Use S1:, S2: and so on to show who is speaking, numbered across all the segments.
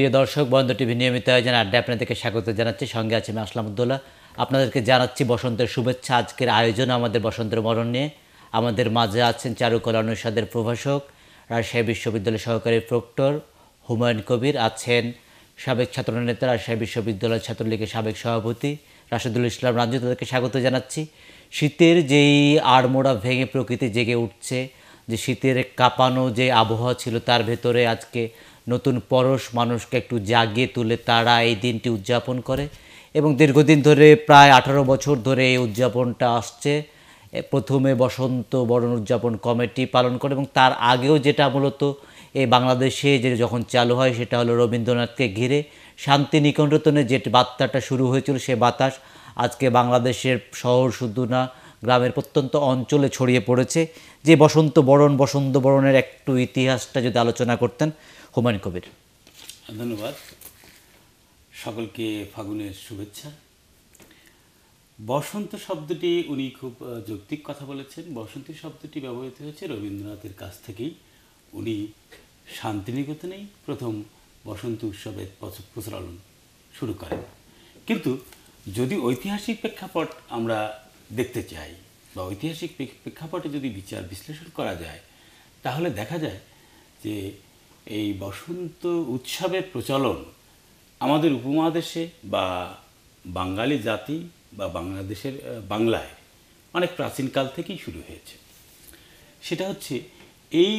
S1: প্রিয় দর্শক বন্ধ টিভি নিয়মিত আয়োজন আড্ডা আপনাদেরকে স্বাগত জানাচ্ছি সঙ্গে আছি আমি আসলাম আপনাদেরকে জানাচ্ছি বসন্তের শুভেচ্ছা আজকের আয়োজন আমাদের বসন্তের মরণ নিয়ে আমাদের মাঝে আছেন চারুকলা অনুষদের প্রভাষক রাজশাহী বিশ্ববিদ্যালয়ের সহকারী প্রক্টর হুমায়ুন কবির আছেন সাবেক ছাত্রনেতা রাজশাহী বিশ্ববিদ্যালয় ছাত্রলীগের সাবেক সভাপতি রাশেদুল ইসলাম রাঞ্জু তাদেরকে স্বাগত জানাচ্ছি শীতের যেই আড়মোড়া ভেঙে প্রকৃতি জেগে উঠছে যে শীতের কাঁপানো যে আবহাওয়া ছিল তার ভেতরে আজকে নতুন পরশ মানুষকে একটু জাগিয়ে তুলে তারা এই দিনটি উদযাপন করে এবং দীর্ঘদিন ধরে প্রায় আঠারো বছর ধরে এই উদযাপনটা আসছে প্রথমে বসন্ত বরণ উদযাপন কমিটি পালন করে এবং তার আগেও যেটা মূলত এই বাংলাদেশে যে যখন চালু হয় সেটা হলো রবীন্দ্রনাথকে ঘিরে শান্তি যে বার্তাটা শুরু হয়েছিল সে বাতাস আজকে বাংলাদেশের শহর শুধু না গ্রামের প্রত্যন্ত অঞ্চলে ছড়িয়ে পড়েছে যে বসন্ত বরণ বসন্ত বরণের একটু ইতিহাসটা যদি আলোচনা করতেন হুমায়ুন কবির
S2: ধন্যবাদ সকলকে ফাগুনের শুভেচ্ছা বসন্ত শব্দটি উনি খুব যৌক্তিক কথা বলেছেন বসন্তী শব্দটি ব্যবহৃত হয়েছে রবীন্দ্রনাথের কাছ থেকেই উনি শান্তিনিকেতনেই প্রথম বসন্ত উৎসবের প্রচলন শুরু করেন কিন্তু যদি ঐতিহাসিক প্রেক্ষাপট আমরা দেখতে চাই বা ঐতিহাসিক প্রেক্ষাপটে যদি বিচার বিশ্লেষণ করা যায় তাহলে দেখা যায় যে এই বসন্ত উৎসবের প্রচলন আমাদের উপমহাদেশে বা বাঙালি জাতি বা বাংলাদেশের বাংলায় অনেক প্রাচীনকাল থেকেই শুরু হয়েছে সেটা হচ্ছে এই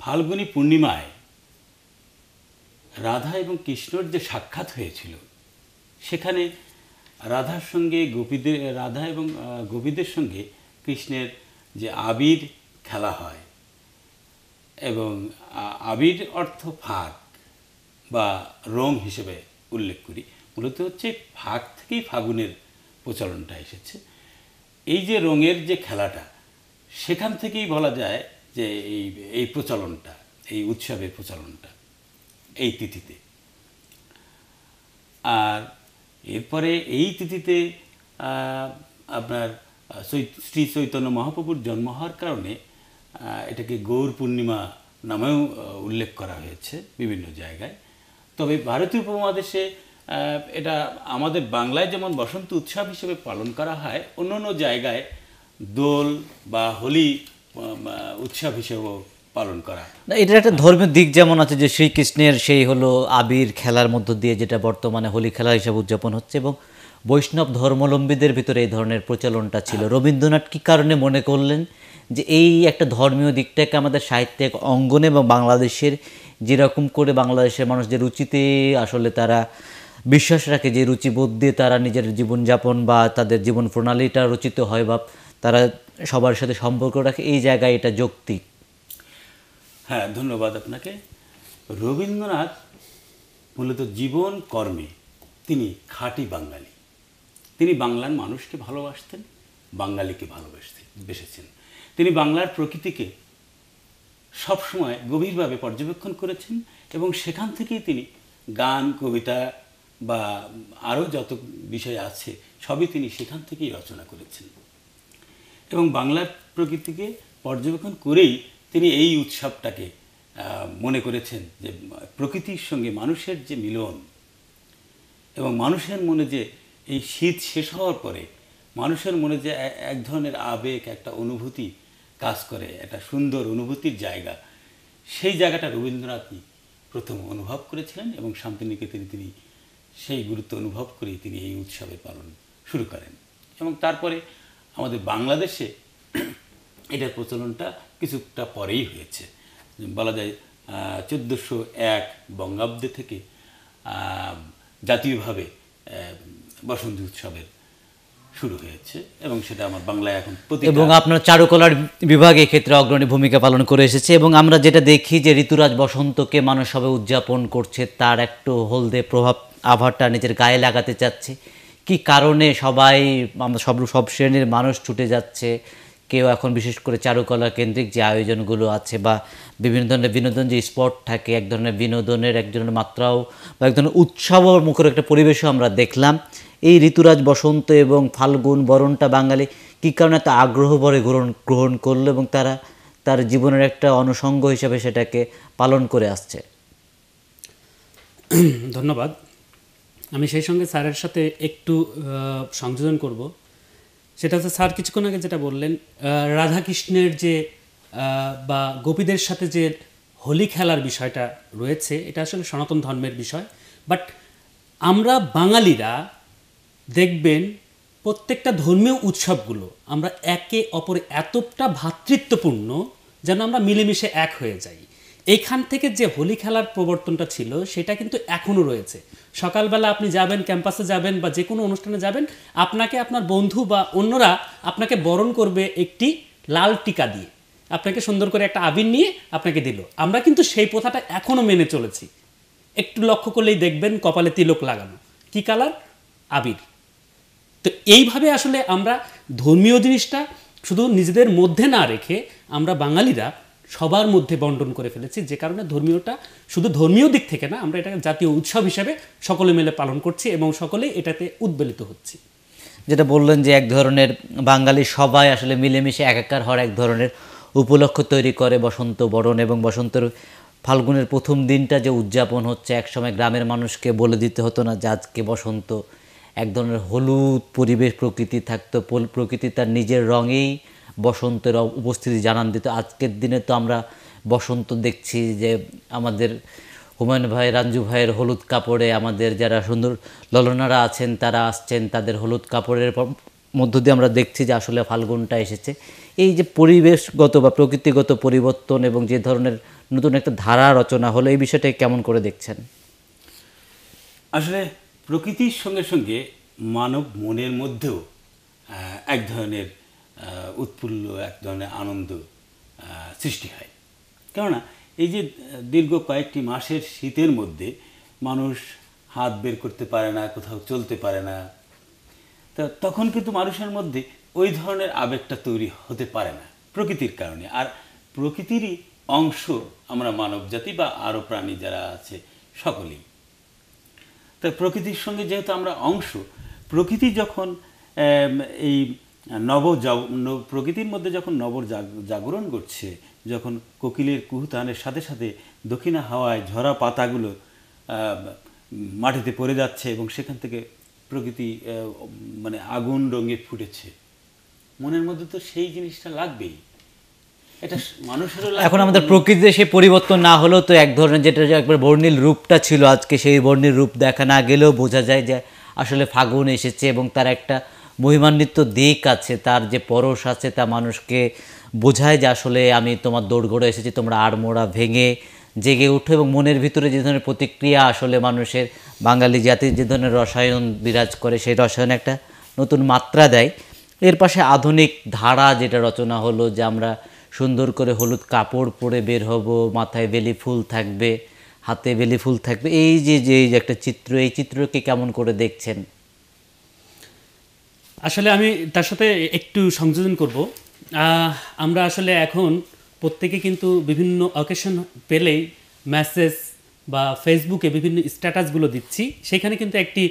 S2: ফাল্গুনী পূর্ণিমায় রাধা এবং কৃষ্ণর যে সাক্ষাৎ হয়েছিল সেখানে রাধার সঙ্গে গোপীদের রাধা এবং গোপীদের সঙ্গে কৃষ্ণের যে আবির খেলা হয় এবং আবির অর্থ ফাঁক বা রং হিসেবে উল্লেখ করি মূলত হচ্ছে ফাঁক থেকেই ফাগুনের প্রচলনটা এসেছে এই যে রঙের যে খেলাটা সেখান থেকেই বলা যায় যে এই এই প্রচলনটা এই উৎসবের প্রচলনটা এই তিথিতে আর এরপরে এই তিথিতে আপনার শ্রী চৈতন্য মহাপ্রভুর জন্ম হওয়ার কারণে এটাকে গৌর পূর্ণিমা নামেও উল্লেখ করা হয়েছে বিভিন্ন জায়গায় তবে ভারতীয় উপমহাদেশে এটা আমাদের বাংলায় যেমন বসন্ত উৎসব হিসেবে পালন করা হয় অন্য অন্য জায়গায় দোল বা হোলি উৎসব হিসেবেও পালন করা
S1: না এটার একটা ধর্মের দিক যেমন আছে যে শ্রীকৃষ্ণের সেই হলো আবির খেলার মধ্য দিয়ে যেটা বর্তমানে হোলি খেলা হিসাবে উদযাপন হচ্ছে এবং বৈষ্ণব ধর্মলম্বীদের ভিতরে এই ধরনের প্রচলনটা ছিল হ্যাঁ। রবীন্দ্রনাথ কি কারণে মনে করলেন যে এই একটা ধর্মীয় দিকটাকে আমাদের সাহিত্যিক অঙ্গনে এবং বাংলাদেশের যেরকম করে বাংলাদেশের মানুষ যে রুচিতে আসলে তারা বিশ্বাস রাখে যে রুচিবোধ দিয়ে তারা নিজের জীবনযাপন বা তাদের জীবন প্রণালীটা রচিত হয় বা তারা সবার সাথে সম্পর্ক রাখে এই জায়গায় এটা যৌক্তিক
S2: হ্যাঁ ধন্যবাদ আপনাকে রবীন্দ্রনাথ মূলত জীবন কর্মে তিনি খাঁটি বাঙালি তিনি বাংলার মানুষকে ভালোবাসতেন বাঙালিকে ভালোবাসতেন বেসেছেন তিনি বাংলার প্রকৃতিকে সবসময় গভীরভাবে পর্যবেক্ষণ করেছেন এবং সেখান থেকেই তিনি গান কবিতা বা আরও যত বিষয় আছে সবই তিনি সেখান থেকেই রচনা করেছেন এবং বাংলার প্রকৃতিকে পর্যবেক্ষণ করেই তিনি এই উৎসবটাকে মনে করেছেন যে প্রকৃতির সঙ্গে মানুষের যে মিলন এবং মানুষের মনে যে এই শীত শেষ হওয়ার পরে মানুষের মনে যে এক ধরনের আবেগ একটা অনুভূতি কাজ করে একটা সুন্দর অনুভূতির জায়গা সেই জায়গাটা রবীন্দ্রনাথই প্রথম অনুভব করেছিলেন এবং শান্তিনিকেতনে তিনি সেই গুরুত্ব অনুভব করেই তিনি এই উৎসবে পালন শুরু করেন এবং তারপরে আমাদের বাংলাদেশে এটার প্রচলনটা কিছুটা পরেই হয়েছে বলা যায় চোদ্দোশো এক বঙ্গাব্দে থেকে জাতীয়ভাবে বসন্ত উৎসবের শুরু হয়েছে এবং সেটা আমার বাংলায় এখন এবং
S1: আপনার চারুকলার বিভাগে ক্ষেত্রে অগ্রণী ভূমিকা পালন করে এসেছে এবং আমরা যেটা দেখি যে ঋতুরাজ বসন্তকে মানুষ সবে উদযাপন করছে তার একটু হলদে প্রভাব আভারটা নিজের গায়ে লাগাতে চাচ্ছে কি কারণে সবাই আমরা সব সব শ্রেণীর মানুষ ছুটে যাচ্ছে কেউ এখন বিশেষ করে চারুকলা কেন্দ্রিক যে আয়োজনগুলো আছে বা বিভিন্ন ধরনের বিনোদন যে স্পট থাকে এক ধরনের বিনোদনের এক ধরনের মাত্রাও বা এক ধরনের উৎসাহ মুখের একটা পরিবেশও আমরা দেখলাম এই ঋতুরাজ বসন্ত এবং ফাল্গুন বরণটা বাঙালি কী কারণে তা আগ্রহ পরে গ্রহণ গ্রহণ করলো এবং তারা তার জীবনের একটা অনুষঙ্গ হিসেবে সেটাকে পালন করে আসছে ধন্যবাদ
S3: আমি সেই সঙ্গে স্যারের সাথে একটু সংযোজন করব সেটা হচ্ছে স্যার কিছুক্ষণ আগে যেটা বললেন রাধাকৃষ্ণের যে বা গোপীদের সাথে যে হোলি খেলার বিষয়টা রয়েছে এটা আসলে সনাতন ধর্মের বিষয় বাট আমরা বাঙালিরা দেখবেন প্রত্যেকটা ধর্মীয় উৎসবগুলো আমরা একে অপরে এতটা ভ্রাতৃত্বপূর্ণ যেন আমরা মিলেমিশে এক হয়ে যাই এইখান থেকে যে হোলি খেলার প্রবর্তনটা ছিল সেটা কিন্তু এখনও রয়েছে সকালবেলা আপনি যাবেন ক্যাম্পাসে যাবেন বা যে কোনো অনুষ্ঠানে যাবেন আপনাকে আপনার বন্ধু বা অন্যরা আপনাকে বরণ করবে একটি লাল টিকা দিয়ে আপনাকে সুন্দর করে একটা আবির নিয়ে আপনাকে দিল আমরা কিন্তু সেই প্রথাটা এখনও মেনে চলেছি একটু লক্ষ্য করলেই দেখবেন কপালে তিলক লাগানো কী কালার আবির তো এইভাবে আসলে আমরা ধর্মীয় জিনিসটা শুধু নিজেদের মধ্যে না রেখে আমরা বাঙালিরা সবার মধ্যে বন্টন করে ফেলেছি যে কারণে ধর্মীয়টা শুধু ধর্মীয় দিক থেকে না আমরা এটাকে জাতীয় উৎসব হিসাবে সকলে মিলে পালন করছি এবং সকলে এটাতে উদ্বেলিত হচ্ছি
S1: যেটা বললেন যে এক ধরনের বাঙালি সবাই আসলে মিলেমিশে একাকার হওয়ার এক ধরনের উপলক্ষ তৈরি করে বসন্ত বরণ এবং বসন্তর ফাল্গুনের প্রথম দিনটা যে উদযাপন হচ্ছে একসময় গ্রামের মানুষকে বলে দিতে হতো না যে আজকে বসন্ত এক ধরনের হলুদ পরিবেশ প্রকৃতি থাকতো প্রকৃতি তার নিজের রঙেই বসন্তের উপস্থিতি জানান দিত আজকের দিনে তো আমরা বসন্ত দেখছি যে আমাদের হুমায়ুন ভাই রাঞ্জু ভাইয়ের হলুদ কাপড়ে আমাদের যারা সুন্দর ললনারা আছেন তারা আসছেন তাদের হলুদ কাপড়ের মধ্য দিয়ে আমরা দেখছি যে আসলে ফাল্গুনটা এসেছে এই যে পরিবেশগত বা প্রকৃতিগত পরিবর্তন এবং যে ধরনের নতুন একটা ধারা রচনা হলো এই বিষয়টাকে কেমন করে দেখছেন
S2: আসলে প্রকৃতির সঙ্গে সঙ্গে মানব মনের মধ্যেও এক ধরনের উৎফুল্ল এক ধরনের আনন্দ সৃষ্টি হয় কেননা এই যে দীর্ঘ কয়েকটি মাসের শীতের মধ্যে মানুষ হাত বের করতে পারে না কোথাও চলতে পারে না তা তখন কিন্তু মানুষের মধ্যে ওই ধরনের আবেগটা তৈরি হতে পারে না প্রকৃতির কারণে আর প্রকৃতিরই অংশ আমরা মানব জাতি বা আরও প্রাণী যারা আছে সকলেই তাই প্রকৃতির সঙ্গে যেহেতু আমরা অংশ প্রকৃতি যখন এই নব প্রকৃতির মধ্যে যখন নব জাগরণ করছে যখন কোকিলের কুহুতানের সাথে সাথে দক্ষিণা হাওয়ায় ঝরা পাতাগুলো মাটিতে পড়ে যাচ্ছে এবং সেখান থেকে প্রকৃতি মানে আগুন রঙে ফুটেছে মনের মধ্যে তো সেই জিনিসটা লাগবেই এটা এখন আমাদের
S1: প্রকৃতিতে সেই পরিবর্তন না হলেও তো এক ধরনের যেটা একবার বর্ণিল রূপটা ছিল আজকে সেই বর্ণিল রূপ দেখা না গেলেও বোঝা যায় যে আসলে ফাগুন এসেছে এবং তার একটা মহিমান্বিত দিক আছে তার যে পরশ আছে তা মানুষকে বোঝায় যে আসলে আমি তোমার দৌড়গড়ে এসেছি তোমরা আড়মোড়া ভেঙে জেগে উঠো এবং মনের ভিতরে যে ধরনের প্রতিক্রিয়া আসলে মানুষের বাঙালি জাতির যে ধরনের রসায়ন বিরাজ করে সেই রসায়ন একটা নতুন মাত্রা দেয় এর পাশে আধুনিক ধারা যেটা রচনা হলো যে আমরা সুন্দর করে হলুদ কাপড় পরে বের হব মাথায় বেলি ফুল থাকবে হাতে বেলি ফুল থাকবে এই যে যে একটা চিত্র এই চিত্রকে কেমন করে দেখছেন আসলে আমি তার সাথে
S3: একটু সংযোজন করব আমরা আসলে এখন প্রত্যেকে কিন্তু বিভিন্ন অকেশন পেলেই মেসেজ বা ফেসবুকে বিভিন্ন স্ট্যাটাসগুলো দিচ্ছি সেখানে কিন্তু একটি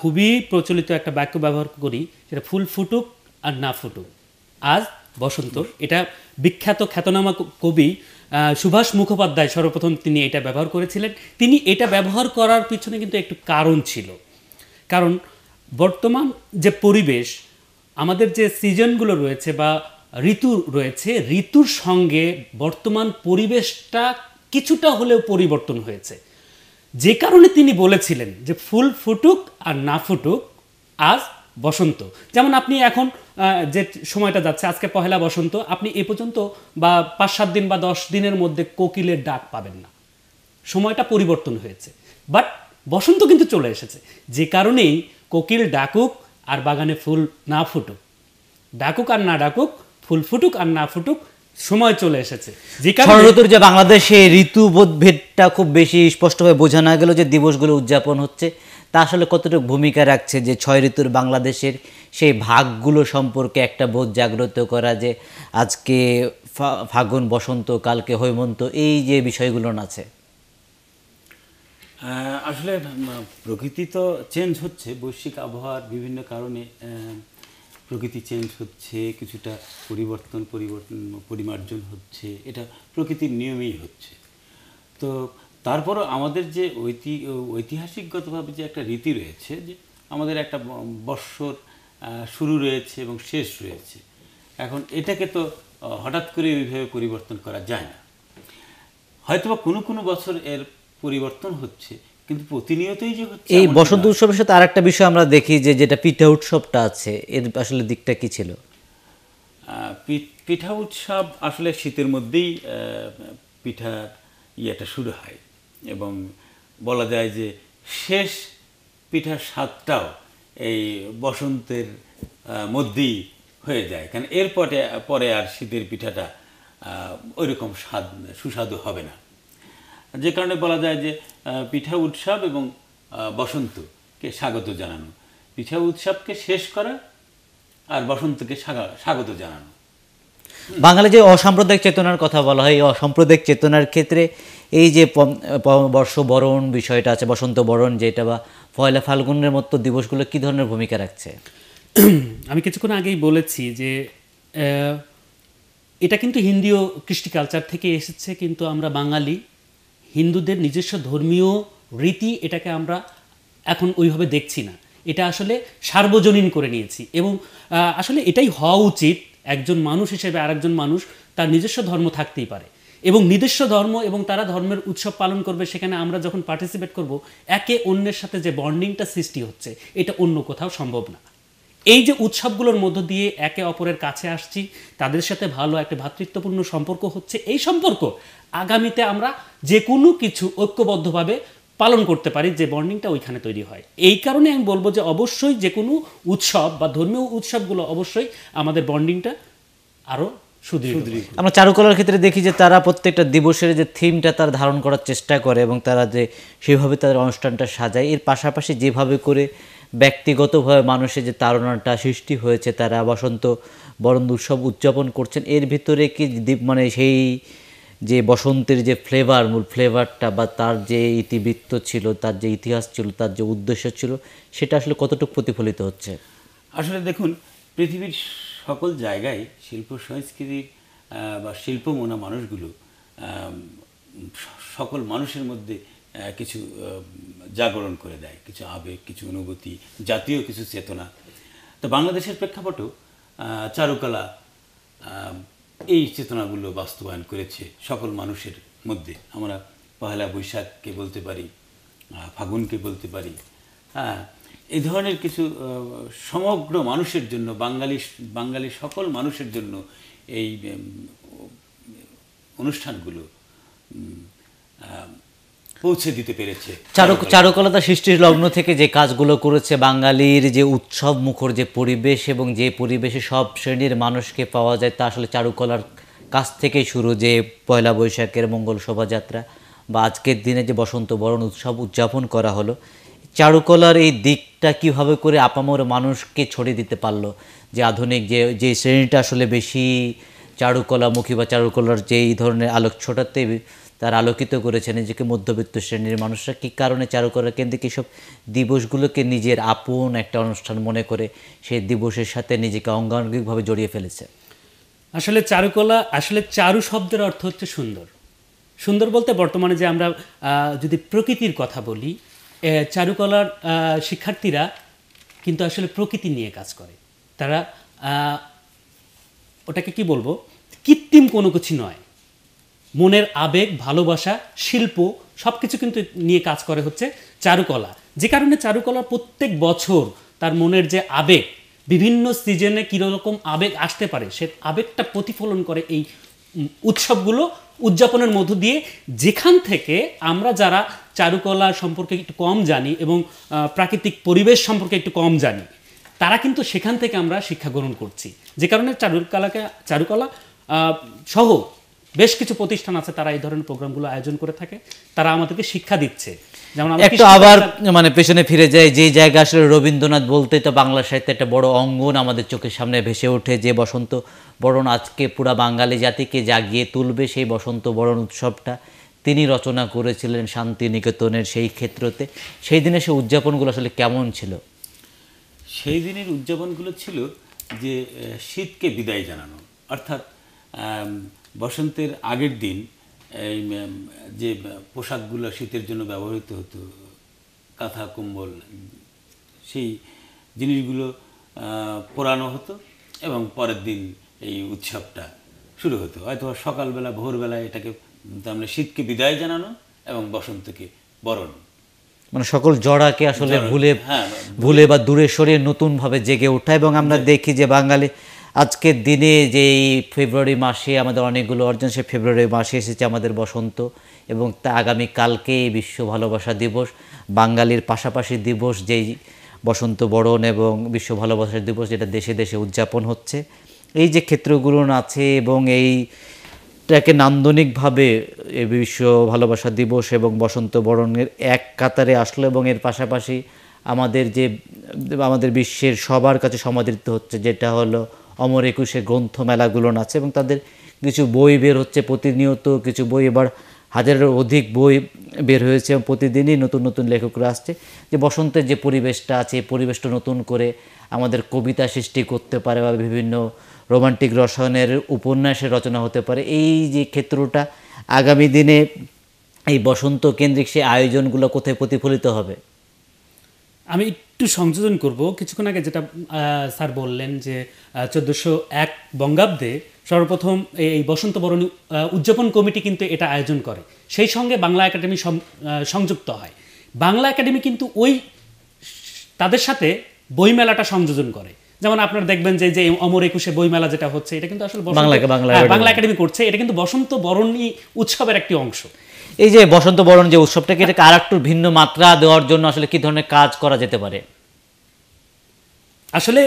S3: খুবই প্রচলিত একটা বাক্য ব্যবহার করি সেটা ফুল ফুটুক আর না ফুটুক আজ বসন্ত এটা বিখ্যাত খ্যাতনামা কবি সুভাষ মুখোপাধ্যায় সর্বপ্রথম তিনি এটা ব্যবহার করেছিলেন তিনি এটা ব্যবহার করার পিছনে কিন্তু একটু কারণ ছিল কারণ বর্তমান যে পরিবেশ আমাদের যে সিজনগুলো রয়েছে বা ঋতু রয়েছে ঋতুর সঙ্গে বর্তমান পরিবেশটা কিছুটা হলেও পরিবর্তন হয়েছে যে কারণে তিনি বলেছিলেন যে ফুল ফুটুক আর না ফুটুক আজ বসন্ত যেমন আপনি এখন যে সময়টা যাচ্ছে আজকে পহেলা বসন্ত আপনি এ পর্যন্ত বা পাঁচ সাত দিন বা দশ দিনের মধ্যে কোকিলের ডাক পাবেন না সময়টা পরিবর্তন হয়েছে বাট বসন্ত কিন্তু চলে এসেছে যে কারণেই কোকিল ডাকুক আর বাগানে ফুল না ফুটুক ডাকুক আর না ডাকুক ফুল ফুটুক আর না ফুটুক সময় চলে এসেছে যে ঋতুর
S1: যে বাংলাদেশে ঋতুবোধ ভেদটা খুব বেশি স্পষ্টভাবে বোঝা না গেল যে দিবসগুলো উদযাপন হচ্ছে তা আসলে কতটুকু ভূমিকা রাখছে যে ছয় ঋতুর বাংলাদেশের সেই ভাগগুলো সম্পর্কে একটা বোধ জাগ্রত করা যে আজকে ফাগুন বসন্ত কালকে হৈমন্ত এই যে বিষয়গুলো আছে
S2: আসলে প্রকৃতি তো চেঞ্জ হচ্ছে বৈশ্বিক আবহাওয়ার বিভিন্ন কারণে প্রকৃতি চেঞ্জ হচ্ছে কিছুটা পরিবর্তন পরিবর্তন পরিমার্জন হচ্ছে এটা প্রকৃতির নিয়মেই হচ্ছে তো তারপরও আমাদের যে ঐতি ঐতিহাসিকগতভাবে যে একটা রীতি রয়েছে যে আমাদের একটা বৎসর শুরু রয়েছে এবং শেষ রয়েছে এখন এটাকে তো হঠাৎ করে ওইভাবে পরিবর্তন করা যায় না হয়তোবা কোনো কোনো বছর এর পরিবর্তন হচ্ছে কিন্তু প্রতিনিয়তই যে হচ্ছে এই
S1: বসন্ত উৎসবের সাথে আরেকটা বিষয় আমরা দেখি যে যেটা পিঠা উৎসবটা আছে এর আসলে দিকটা কি ছিল
S2: পিঠা উৎসব আসলে শীতের মধ্যেই পিঠা ইয়েটা শুরু হয় এবং বলা যায় যে শেষ পিঠার স্বাদটাও এই বসন্তের মধ্যেই হয়ে যায় কারণ এরপরে পরে আর শীতের পিঠাটা ওইরকম স্বাদ সুস্বাদু হবে না যে কারণে বলা যায় যে পিঠা উৎসব এবং বসন্তকে স্বাগত জানানো পিঠা উৎসবকে শেষ করা আর বসন্তকে স্বাগত জানানো
S1: বাঙালি যে অসাম্প্রদায়িক চেতনার কথা বলা হয় এই অসাম্প্রদায়িক চেতনার ক্ষেত্রে এই যে বর্ষবরণ বিষয়টা আছে বসন্ত বরণ যেটা বা পয়লা ফাল্গুনের মতো দিবসগুলো কী ধরনের ভূমিকা রাখছে আমি কিছুক্ষণ আগেই বলেছি
S3: যে এটা কিন্তু হিন্দীয় কৃষ্টি কালচার থেকে এসেছে কিন্তু আমরা বাঙালি হিন্দুদের নিজস্ব ধর্মীয় রীতি এটাকে আমরা এখন ওইভাবে দেখছি না এটা আসলে সার্বজনীন করে নিয়েছি এবং আসলে এটাই হওয়া উচিত একজন মানুষ হিসেবে আরেকজন মানুষ তার নিজস্ব ধর্ম থাকতেই পারে এবং নিজস্ব ধর্ম এবং তারা ধর্মের উৎসব পালন করবে সেখানে আমরা যখন পার্টিসিপেট করব একে অন্যের সাথে যে বন্ডিংটা সৃষ্টি হচ্ছে এটা অন্য কোথাও সম্ভব না এই যে উৎসবগুলোর মধ্য দিয়ে একে অপরের কাছে আসছি তাদের সাথে ভালো একটা ভ্রাতৃত্বপূর্ণ সম্পর্ক হচ্ছে এই সম্পর্ক আগামীতে আমরা যে কোনো কিছু ঐক্যবদ্ধভাবে পালন করতে পারি যে বন্ডিংটা ওইখানে তৈরি হয় এই কারণে আমি বলবো যে অবশ্যই যে কোনো উৎসব বা ধর্মীয় উৎসবগুলো অবশ্যই আমাদের বন্ডিংটা আরও
S1: আমরা চারুকলার ক্ষেত্রে দেখি যে তারা প্রত্যেকটা দিবসের যে থিমটা তার ধারণ করার চেষ্টা করে এবং তারা যে সেভাবে তাদের অনুষ্ঠানটা সাজায় এর পাশাপাশি যেভাবে করে ব্যক্তিগতভাবে মানুষের যে তারণাটা সৃষ্টি হয়েছে তারা বসন্ত বরণ উৎসব উদযাপন করছেন এর ভিতরে কি মানে সেই যে বসন্তের যে ফ্লেভার মূল ফ্লেভারটা বা তার যে ইতিবৃত্ত ছিল তার যে ইতিহাস ছিল তার যে উদ্দেশ্য ছিল সেটা আসলে কতটুকু প্রতিফলিত হচ্ছে
S2: আসলে দেখুন পৃথিবীর সকল জায়গায় শিল্প সংস্কৃতির বা মোনা মানুষগুলো সকল মানুষের মধ্যে কিছু জাগরণ করে দেয় কিছু আবেগ কিছু অনুভূতি জাতীয় কিছু চেতনা তো বাংলাদেশের প্রেক্ষাপটও চারুকলা এই চেতনাগুলো বাস্তবায়ন করেছে সকল মানুষের মধ্যে আমরা পহেলা বৈশাখকে বলতে পারি ফাগুনকে বলতে পারি হ্যাঁ এই ধরনের কিছু সমগ্র মানুষের জন্য বাঙালি বাঙালি সকল মানুষের জন্য এই অনুষ্ঠানগুলো পৌঁছে দিতে পেরেছে চারক
S1: চারকলতা সৃষ্টির লগ্ন থেকে যে কাজগুলো করেছে বাঙালির যে উৎসব মুখর যে পরিবেশ এবং যে পরিবেশে সব শ্রেণীর মানুষকে পাওয়া যায় তা আসলে চারুকলার কাছ থেকে শুরু যে পয়লা বৈশাখের মঙ্গল শোভাযাত্রা বা আজকের দিনে যে বসন্ত বরণ উৎসব উদযাপন করা হলো চারুকলার এই দিকটা কিভাবে করে আপামর মানুষকে ছড়িয়ে দিতে পারলো যে আধুনিক যে যে শ্রেণীটা আসলে বেশি চারুকলামুখী বা চারুকলার যে এই ধরনের আলোক ছোটাতে তার আলোকিত করেছে নিজেকে মধ্যবিত্ত শ্রেণীর মানুষরা কী কারণে চারুকলা কেন্দ্রিক এসব দিবসগুলোকে নিজের আপন একটা অনুষ্ঠান মনে করে সেই দিবসের সাথে নিজেকে অঙ্গাঙ্গিকভাবে জড়িয়ে ফেলেছে আসলে চারুকলা আসলে চারু শব্দের অর্থ হচ্ছে সুন্দর
S3: সুন্দর বলতে বর্তমানে যে আমরা যদি প্রকৃতির কথা বলি চারুকলার শিক্ষার্থীরা কিন্তু আসলে প্রকৃতি নিয়ে কাজ করে তারা ওটাকে কি বলবো কৃত্রিম কোনো কিছু নয় মনের আবেগ ভালোবাসা শিল্প সব কিছু কিন্তু নিয়ে কাজ করে হচ্ছে চারুকলা যে কারণে চারুকলা প্রত্যেক বছর তার মনের যে আবেগ বিভিন্ন সিজনে কীরকম আবেগ আসতে পারে সে আবেগটা প্রতিফলন করে এই উৎসবগুলো উদযাপনের মধ্য দিয়ে যেখান থেকে আমরা যারা চারুকলা সম্পর্কে একটু কম জানি এবং প্রাকৃতিক পরিবেশ সম্পর্কে একটু কম জানি তারা কিন্তু সেখান থেকে আমরা শিক্ষা গ্রহণ করছি যে কারণে চারুকলাকে চারুকলা সহ বেশ কিছু প্রতিষ্ঠান আছে তারা এই ধরনের প্রোগ্রামগুলো আয়োজন করে থাকে তারা আমাদেরকে শিক্ষা দিচ্ছে যেমন একটু আবার
S1: মানে পেছনে ফিরে যায় যে জায়গা আসলে রবীন্দ্রনাথ বলতে তো বাংলা সাহিত্যে একটা বড় অঙ্গন আমাদের চোখের সামনে ভেসে ওঠে যে বসন্ত বরণ আজকে পুরা বাঙালি জাতিকে জাগিয়ে তুলবে সেই বসন্ত বরণ উৎসবটা তিনি রচনা করেছিলেন শান্তিনিকেতনের সেই ক্ষেত্রতে সেই দিনে সে উদযাপনগুলো আসলে কেমন ছিল
S2: সেই দিনের উদযাপনগুলো ছিল যে শীতকে বিদায় জানানো অর্থাৎ বসন্তের আগের দিন এই যে পোশাকগুলো শীতের জন্য ব্যবহৃত হতো কাঁথা কম্বল সেই জিনিসগুলো পোড়ানো হতো এবং পরের দিন এই উৎসবটা শুরু হতো হয়তো সকালবেলা ভোরবেলা এটাকে মানে শীতকে বিদায় জানানো এবং বসন্তকে বরণ
S1: মানে সকল জড়াকে আসলে ভুলে হ্যাঁ, ভুলে বা দূরে সরে নতুনভাবে জেগে ওঠা এবং আমরা দেখি যে বাঙালি আজকের দিনে যে ফেব্রুয়ারি মাসে আমাদের অনেকগুলো অর্জন সে ফেব্রুয়ারি মাসে এসেছে আমাদের বসন্ত এবং তা আগামী কালকে বিশ্ব ভালোবাসা দিবস বাঙালির পাশাপাশি দিবস যেই বসন্ত বরণ এবং বিশ্ব ভালোবাসা দিবস যেটা দেশে দেশে উদযাপন হচ্ছে এই যে ক্ষেত্রগুলো আছে এবং এই এটাকে নান্দনিকভাবে বিশ্ব ভালোবাসা দিবস এবং বসন্ত বরণের এক কাতারে আসলো এবং এর পাশাপাশি আমাদের যে আমাদের বিশ্বের সবার কাছে সমাদৃত হচ্ছে যেটা হলো অমর একুশে গ্রন্থমেলাগুলো আছে এবং তাদের কিছু বই বের হচ্ছে প্রতিনিয়ত কিছু বই এবার হাজারের অধিক বই বের হয়েছে এবং প্রতিদিনই নতুন নতুন লেখকরা আসছে যে বসন্তের যে পরিবেশটা আছে এই পরিবেশটা নতুন করে আমাদের কবিতা সৃষ্টি করতে পারে বা বিভিন্ন রোমান্টিক রসায়নের উপন্যাসের রচনা হতে পারে এই যে ক্ষেত্রটা আগামী দিনে এই বসন্ত কেন্দ্রিক সেই আয়োজনগুলো কোথায় প্রতিফলিত হবে
S3: আমি একটু সংযোজন করব কিছুক্ষণ আগে যেটা স্যার বললেন যে চোদ্দোশো এক বঙ্গাব্দে সর্বপ্রথম এই বসন্ত বরণী উদযাপন কমিটি কিন্তু এটা আয়োজন করে সেই সঙ্গে বাংলা একাডেমি সংযুক্ত হয় বাংলা একাডেমি কিন্তু ওই তাদের সাথে বইমেলাটা সংযোজন করে যেমন আপনারা দেখবেন যে যে অমর একুশে বইমেলা যেটা হচ্ছে এটা কিন্তু আসলে হ্যাঁ, বাংলা একাডেমি করছে এটা কিন্তু বসন্ত বরণী উৎসবের একটি
S1: অংশ এই যে বসন্ত বরণ যে উৎসবটাকে এটাকে আর একটু ভিন্ন মাত্রা দেওয়ার জন্য আসলে কি ধরনের কাজ করা যেতে পারে আসলে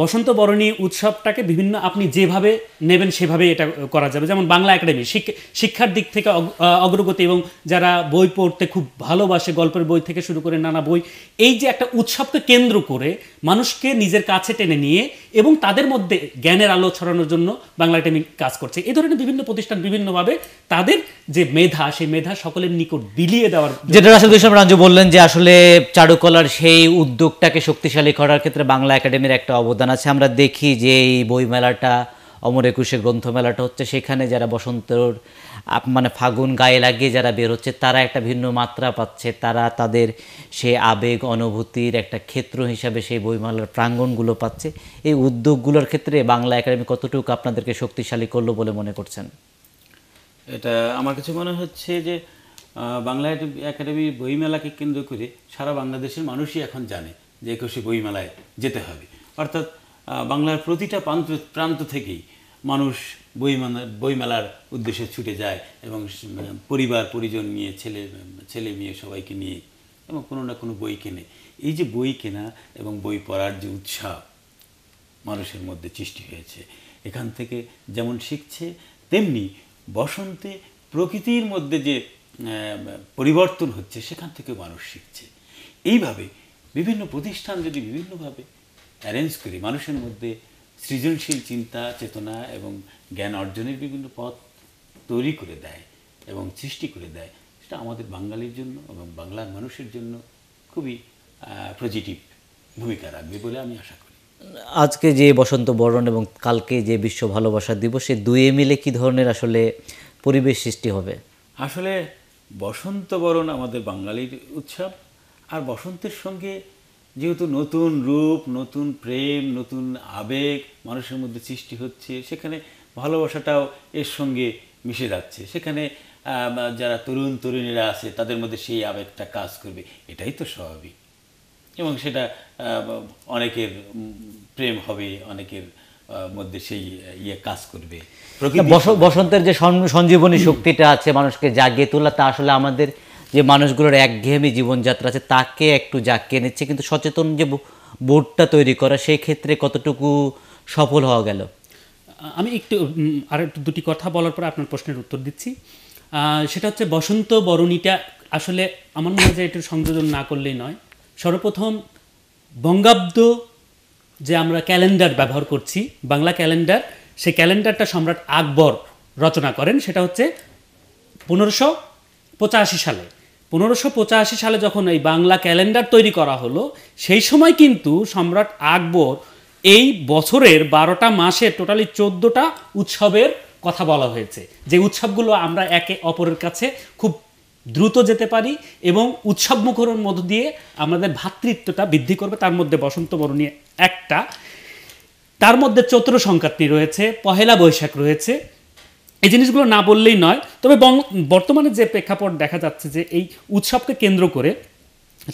S1: বসন্ত বরণী উৎসবটাকে
S3: বিভিন্ন আপনি যেভাবে নেবেন সেভাবে এটা করা যাবে যেমন বাংলা একাডেমি শিক্ষার দিক থেকে অগ্রগতি এবং যারা বই পড়তে খুব ভালোবাসে গল্পের বই থেকে শুরু করে নানা বই এই যে একটা উৎসবকে কেন্দ্র করে মানুষকে নিজের কাছে টেনে নিয়ে এবং তাদের মধ্যে জ্ঞানের আলো ছড়ানোর জন্য বাংলা একাডেমি কাজ করছে এই ধরনের বিভিন্ন প্রতিষ্ঠান বিভিন্নভাবে তাদের যে মেধা সেই মেধা সকলের নিকট বিলিয়ে দেওয়ার
S1: যেটা আসলে রাঞ্জু বললেন যে আসলে চারুকলার সেই উদ্যোগটাকে শক্তিশালী করার ক্ষেত্রে বাংলা একাডেমির একটা অবদান আছে আমরা দেখি যে এই বইমেলাটা অমর একুশে গ্রন্থমেলাটা হচ্ছে সেখানে যারা বসন্তর মানে ফাগুন গায়ে লাগিয়ে যারা বেরোচ্ছে তারা একটা ভিন্ন মাত্রা পাচ্ছে তারা তাদের সে আবেগ অনুভূতির একটা ক্ষেত্র হিসাবে সেই বইমেলার প্রাঙ্গণগুলো পাচ্ছে এই উদ্যোগগুলোর ক্ষেত্রে বাংলা একাডেমি কতটুকু আপনাদেরকে শক্তিশালী করলো বলে মনে করছেন
S2: এটা আমার কাছে মনে হচ্ছে যে বাংলা একাডেমি বইমেলাকে কেন্দ্র করে সারা বাংলাদেশের মানুষই এখন জানে যে একুশে বইমেলায় যেতে হবে অর্থাৎ বাংলার প্রতিটা প্রান্ত প্রান্ত থেকেই মানুষ বইমেলা বইমেলার উদ্দেশ্যে ছুটে যায় এবং পরিবার পরিজন নিয়ে ছেলে ছেলে মেয়ে সবাইকে নিয়ে এবং কোনো না কোনো বই কেনে এই যে বই কেনা এবং বই পড়ার যে উৎসাহ মানুষের মধ্যে সৃষ্টি হয়েছে এখান থেকে যেমন শিখছে তেমনি বসন্তে প্রকৃতির মধ্যে যে পরিবর্তন হচ্ছে সেখান থেকে মানুষ শিখছে এইভাবে বিভিন্ন প্রতিষ্ঠান যদি বিভিন্নভাবে অ্যারেঞ্জ করি মানুষের মধ্যে সৃজনশীল চিন্তা চেতনা এবং জ্ঞান অর্জনের বিভিন্ন পথ তৈরি করে দেয় এবং সৃষ্টি করে দেয় সেটা আমাদের বাঙালির জন্য এবং বাংলার মানুষের জন্য খুবই পজিটিভ ভূমিকা রাখবে বলে আমি আশা করি
S1: আজকে যে বসন্ত বরণ এবং কালকে যে বিশ্ব ভালোবাসা দিবসে দুয়ে মিলে কি ধরনের আসলে পরিবেশ সৃষ্টি হবে
S2: আসলে বসন্ত বরণ আমাদের বাঙালির উৎসব আর বসন্তের সঙ্গে যেহেতু নতুন রূপ নতুন প্রেম নতুন আবেগ মানুষের মধ্যে সৃষ্টি হচ্ছে সেখানে ভালোবাসাটাও এর সঙ্গে মিশে যাচ্ছে সেখানে যারা তরুণ তরুণীরা আছে তাদের মধ্যে সেই আবেগটা কাজ করবে এটাই তো স্বাভাবিক এবং সেটা অনেকের প্রেম হবে অনেকের মধ্যে সেই ইয়ে কাজ করবে
S1: বসন্তের যে সঞ্জীবনী শক্তিটা আছে মানুষকে জাগিয়ে তোলা তা আসলে আমাদের যে মানুষগুলোর একঘেয়েমি জীবনযাত্রা আছে তাকে একটু জাঁকিয়ে নিচ্ছে কিন্তু সচেতন যে বোর্ডটা তৈরি করা সেই ক্ষেত্রে কতটুকু সফল হওয়া গেল
S3: আমি একটু আর দুটি কথা বলার পর আপনার প্রশ্নের উত্তর দিচ্ছি সেটা হচ্ছে বসন্ত বরণীটা আসলে আমার মনে হয় যে এটা সংযোজন না করলেই নয় সর্বপ্রথম বঙ্গাব্দ যে আমরা ক্যালেন্ডার ব্যবহার করছি বাংলা ক্যালেন্ডার সেই ক্যালেন্ডারটা সম্রাট আকবর রচনা করেন সেটা হচ্ছে পনেরোশো পঁচাশি সালে পনেরোশো পঁচাশি সালে যখন এই বাংলা ক্যালেন্ডার তৈরি করা হলো সেই সময় কিন্তু সম্রাট আকবর এই বছরের বারোটা মাসে টোটালি চোদ্দোটা উৎসবের কথা বলা হয়েছে যে উৎসবগুলো আমরা একে অপরের কাছে খুব দ্রুত যেতে পারি এবং উৎসব মুখরণ মধ্য দিয়ে আমাদের ভাতৃত্বটা বৃদ্ধি করবে তার মধ্যে বসন্ত বরণী একটা তার মধ্যে চৈত্র সংক্রান্তি রয়েছে পহেলা বৈশাখ রয়েছে এই জিনিসগুলো না বললেই নয় তবে বর্তমানে যে প্রেক্ষাপট দেখা যাচ্ছে যে এই উৎসবকে কেন্দ্র করে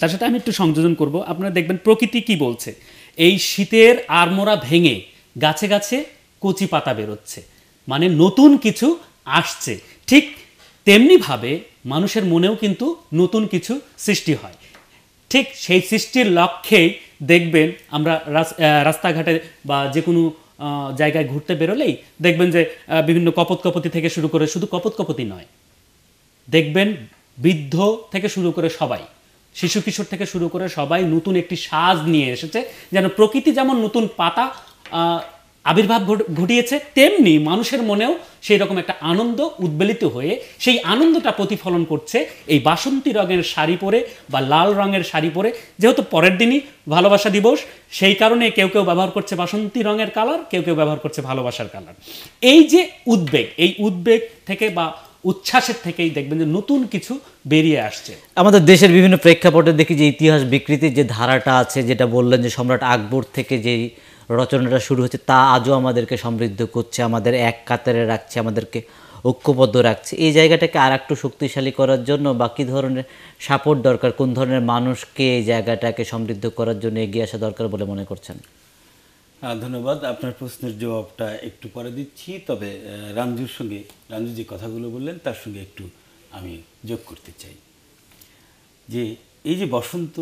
S3: তার সাথে আমি একটু সংযোজন করব আপনারা দেখবেন প্রকৃতি কি বলছে এই শীতের আরমোরা ভেঙে গাছে গাছে কচি পাতা বেরোচ্ছে মানে নতুন কিছু আসছে ঠিক তেমনিভাবে মানুষের মনেও কিন্তু নতুন কিছু সৃষ্টি হয় ঠিক সেই সৃষ্টির লক্ষ্যেই দেখবেন আমরা রাস্তাঘাটে বা যে কোনো জায়গায় ঘুরতে বেরোলেই দেখবেন যে বিভিন্ন কপত কপতি থেকে শুরু করে শুধু কপত কপতি নয় দেখবেন বৃদ্ধ থেকে শুরু করে সবাই শিশু কিশোর থেকে শুরু করে সবাই নতুন একটি সাজ নিয়ে এসেছে যেন প্রকৃতি যেমন নতুন পাতা আবির্ভাব ঘটিয়েছে তেমনি মানুষের মনেও সেই রকম একটা আনন্দ উদ্বেলিত হয়ে সেই আনন্দটা প্রতিফলন করছে এই বাসন্তী রঙের শাড়ি পরে বা লাল রঙের শাড়ি পরে যেহেতু পরের দিনই ভালোবাসা দিবস সেই কারণে কেউ কেউ ব্যবহার করছে বাসন্তী রঙের কালার কেউ কেউ ব্যবহার করছে ভালোবাসার কালার এই যে উদ্বেগ এই উদ্বেগ থেকে বা উচ্ছ্বাসের থেকেই দেখবেন যে নতুন কিছু
S1: বেরিয়ে আসছে আমাদের দেশের বিভিন্ন প্রেক্ষাপটে দেখি যে ইতিহাস বিকৃতির যে ধারাটা আছে যেটা বললেন যে সম্রাট আকবর থেকে যেই রচনাটা শুরু হচ্ছে তা আজও আমাদেরকে সমৃদ্ধ করছে আমাদের এক কাতারে রাখছে আমাদেরকে ঐক্যবদ্ধ রাখছে এই জায়গাটাকে আর একটু শক্তিশালী করার জন্য বা কী ধরনের সাপোর্ট দরকার কোন ধরনের মানুষকে এই জায়গাটাকে সমৃদ্ধ করার জন্য এগিয়ে আসা দরকার বলে মনে করছেন
S2: ধন্যবাদ আপনার প্রশ্নের জবাবটা একটু পরে দিচ্ছি তবে রামজুর সঙ্গে রামজু যে কথাগুলো বললেন তার সঙ্গে একটু আমি যোগ করতে চাই যে এই যে বসন্ত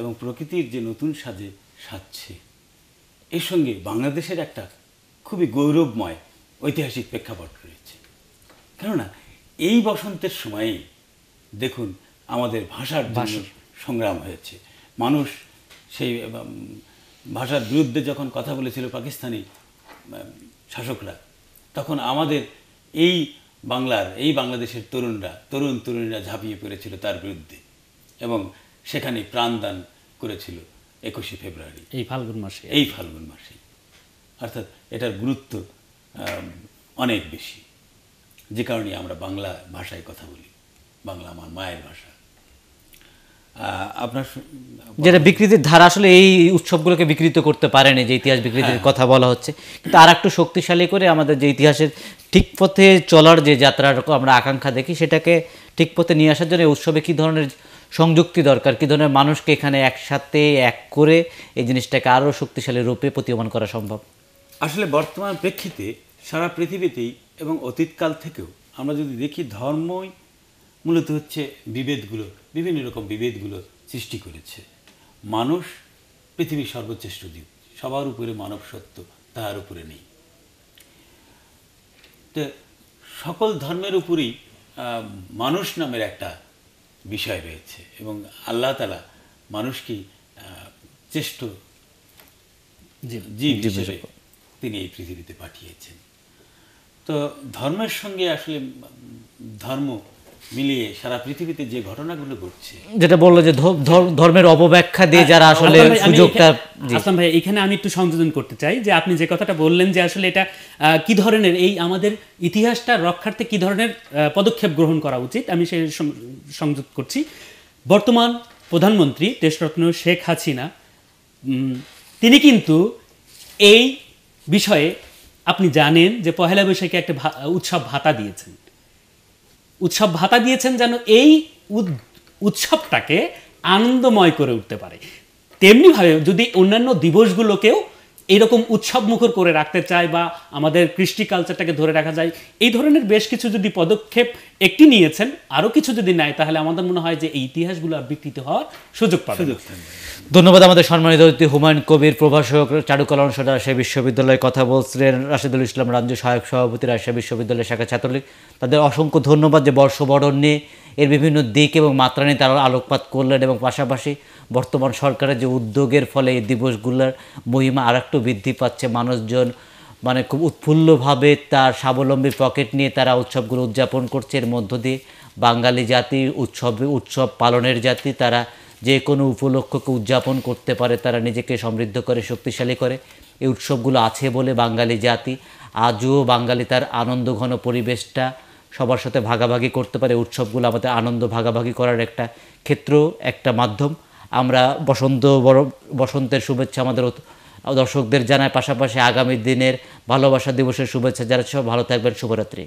S2: এবং প্রকৃতির যে নতুন সাজে সাজছে এর সঙ্গে বাংলাদেশের একটা খুবই গৌরবময় ঐতিহাসিক প্রেক্ষাপট রয়েছে কেননা এই বসন্তের সময়ে দেখুন আমাদের ভাষার সংগ্রাম হয়েছে মানুষ সেই ভাষার বিরুদ্ধে যখন কথা বলেছিল পাকিস্তানি শাসকরা তখন আমাদের এই বাংলার এই বাংলাদেশের তরুণরা তরুণ তরুণীরা ঝাঁপিয়ে পড়েছিল তার বিরুদ্ধে এবং সেখানে প্রাণদান করেছিল একুশে ফেব্রুয়ারি
S3: এই ফাল্গুন মাসে এই
S2: ফাল্গুন মাসে অর্থাৎ এটার গুরুত্ব অনেক বেশি যে কারণে আমরা বাংলা ভাষায় কথা বলি বাংলা আমার মায়ের ভাষা আপনার
S1: যেটা বিকৃতির ধারা আসলে এই উৎসবগুলোকে বিকৃত করতে পারেনি যে ইতিহাস বিকৃতির হ্যাঁ। কথা বলা হচ্ছে কিন্তু আর একটু শক্তিশালী করে আমাদের যে ইতিহাসের ঠিক পথে চলার যে যাত্রার আমরা আকাঙ্ক্ষা দেখি সেটাকে ঠিক পথে নিয়ে আসার জন্য উৎসবে কী ধরনের সংযুক্তি দরকার কী ধরনের মানুষকে এখানে একসাথে এক করে এই জিনিসটাকে আরও শক্তিশালী রূপে প্রতীয়মান করা সম্ভব
S2: আসলে বর্তমান প্রেক্ষিতে সারা পৃথিবীতেই এবং অতীতকাল থেকেও আমরা যদি দেখি ধর্মই মূলত হচ্ছে বিভেদগুলো বিভিন্ন রকম বিভেদগুলো সৃষ্টি করেছে মানুষ পৃথিবীর সর্বশ্রেষ্ঠ দ্বীপ সবার উপরে মানব সত্য তার উপরে নেই তো সকল ধর্মের উপরেই মানুষ নামের একটা বিষয় রয়েছে এবং আল্লাহ তালা মানুষকে চেষ্ট তিনি এই পৃথিবীতে পাঠিয়েছেন তো ধর্মের সঙ্গে আসলে ধর্ম
S3: মিলিয়ে সারা পৃথিবীতে যে ঘটনাগুলো ঘটছে
S1: যেটা বললো যে ধর্মের অপব্যাখ্যা দিয়ে যারা আসলে সুযোগটা আসলাম
S3: ভাই এখানে আমি একটু সংযোজন করতে চাই যে আপনি যে কথাটা বললেন যে আসলে এটা কি ধরনের এই আমাদের ইতিহাসটা রক্ষার্থে কি ধরনের পদক্ষেপ গ্রহণ করা উচিত আমি সে সংযোগ করছি বর্তমান প্রধানমন্ত্রী দেশরত্ন শেখ হাসিনা তিনি কিন্তু এই বিষয়ে আপনি জানেন যে পহেলা বৈশাখে একটা উৎসব ভাতা দিয়েছেন উৎসব ভাতা দিয়েছেন যেন এই উৎসবটাকে আনন্দময় করে উঠতে পারে তেমনিভাবে যদি অন্যান্য দিবসগুলোকেও এরকম উৎসব মুখর করে রাখতে চায় বা আমাদের কৃষ্টি কালচারটাকে ধরে রাখা যায় এই ধরনের বেশ কিছু যদি পদক্ষেপ একটি নিয়েছেন আরও কিছু যদি নেয় তাহলে আমাদের মনে হয় যে এই ইতিহাসগুলো আর বিকৃত হওয়ার সুযোগ পাবে
S1: ধন্যবাদ আমাদের সম্মানিত অতিথি হুমায়ুন কবির প্রভাষক চারুকলা অনুষদ রাজশাহী বিশ্ববিদ্যালয়ে কথা বলছিলেন রাশেদুল ইসলাম রাজ্য সহায়ক সভাপতি রাজশাহী বিশ্ববিদ্যালয় শাখা ছাত্রলীগ তাদের অসংখ্য ধন্যবাদ যে বর্ষবরণ নিয়ে এর বিভিন্ন দিক এবং মাত্রা নিয়ে তারা আলোকপাত করলেন এবং পাশাপাশি বর্তমান সরকারের যে উদ্যোগের ফলে এই দিবসগুলোর মহিমা আর একটু বৃদ্ধি পাচ্ছে মানুষজন মানে খুব উৎফুল্লভাবে তার স্বাবলম্বী পকেট নিয়ে তারা উৎসবগুলো উদযাপন করছে এর মধ্য দিয়ে বাঙালি জাতি উৎসব উৎসব পালনের জাতি তারা যে কোনো উপলক্ষকে উদযাপন করতে পারে তারা নিজেকে সমৃদ্ধ করে শক্তিশালী করে এই উৎসবগুলো আছে বলে বাঙালি জাতি আজও বাঙালি তার আনন্দঘন পরিবেশটা সবার সাথে ভাগাভাগি করতে পারে উৎসবগুলো আমাদের আনন্দ ভাগাভাগি করার একটা ক্ষেত্র একটা মাধ্যম আমরা বসন্ত বসন্তের শুভেচ্ছা আমাদের দর্শকদের জানায় পাশাপাশি আগামী দিনের ভালোবাসা দিবসের শুভেচ্ছা যারা সব ভালো থাকবেন শুভরাত্রি